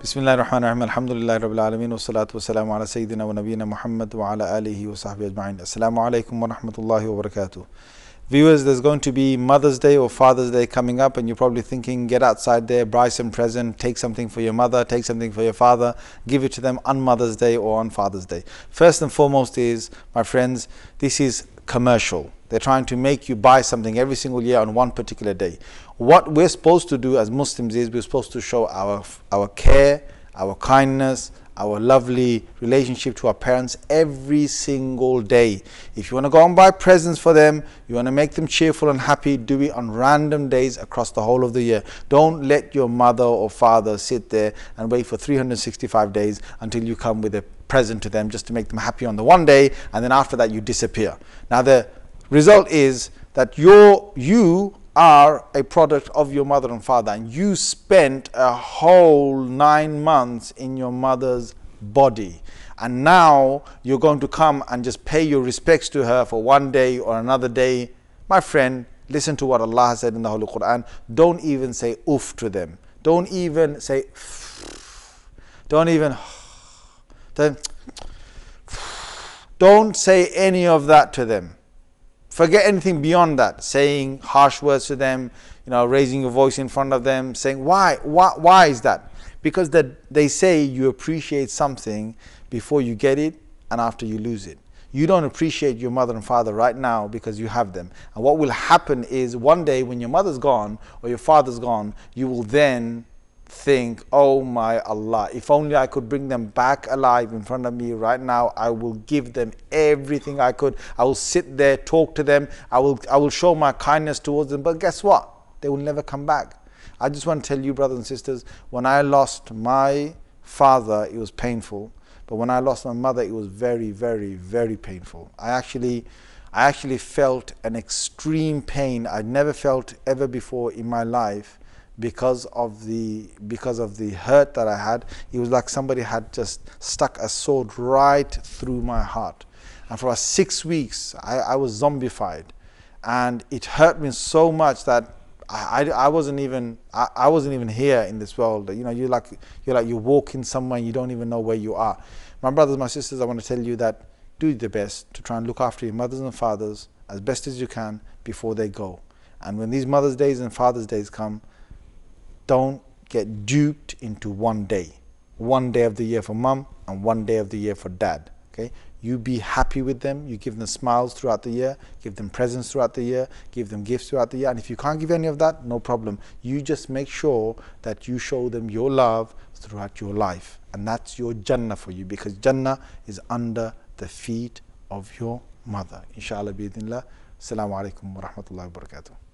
Bismillah Bismillahirrahmanirrahim. Alhamdulillahi Rabbil Alameen. Wassalatu wassalamu ala Sayyidina wa Nabiyyina Muhammad wa ala alihi wa sahbihi ajma'in. Assalamu alaikum wa rahmatullahi wa barakatuh. Viewers, there's going to be Mother's Day or Father's Day coming up, and you're probably thinking, get outside there, buy some present, take something for your mother, take something for your father, give it to them on Mother's Day or on Father's Day. First and foremost is, my friends, this is commercial. They're trying to make you buy something every single year on one particular day. What we're supposed to do as Muslims is we're supposed to show our, our care, our kindness, our lovely relationship to our parents every single day. If you want to go and buy presents for them, you want to make them cheerful and happy, do it on random days across the whole of the year. Don't let your mother or father sit there and wait for 365 days until you come with a present to them just to make them happy on the one day, and then after that you disappear. Now the result is that your you are a product of your mother and father, and you spent a whole nine months in your mother's body. And now you're going to come and just pay your respects to her for one day or another day. My friend, listen to what Allah said in the Holy Quran. Don't even say oof to them. Don't even say. Don't even don't say any of that to them. Forget anything beyond that. Saying harsh words to them, you know, raising your voice in front of them, saying, why, why, why is that? Because that they say you appreciate something before you get it and after you lose it. You don't appreciate your mother and father right now because you have them. And what will happen is one day when your mother's gone or your father's gone, you will then think, oh my Allah, if only I could bring them back alive in front of me right now, I will give them everything I could. I will sit there, talk to them, I will, I will show my kindness towards them. But guess what? They will never come back. I just want to tell you, brothers and sisters, when I lost my father, it was painful. But when I lost my mother, it was very, very, very painful. I actually, I actually felt an extreme pain I'd never felt ever before in my life because of the because of the hurt that I had. It was like somebody had just stuck a sword right through my heart. And for about six weeks, I, I was zombified, and it hurt me so much that I, I, I wasn't even I, I wasn't even here in this world. You know, you like you're like you are walking somewhere and you don't even know where you are. My brothers, my sisters, I want to tell you that do the best to try and look after your mothers and fathers as best as you can before they go. And when these Mother's Days and Father's Days come, don't get duped into one day. One day of the year for mum and one day of the year for dad. Okay? You be happy with them. You give them smiles throughout the year. Give them presents throughout the year. Give them gifts throughout the year. And if you can't give any of that, no problem. You just make sure that you show them your love throughout your life. And that's your Jannah for you because Jannah is under the feet of your mother. Inshallah, bidinlah. Assalamu alaikum wa rahmatullahi wa barakatuh.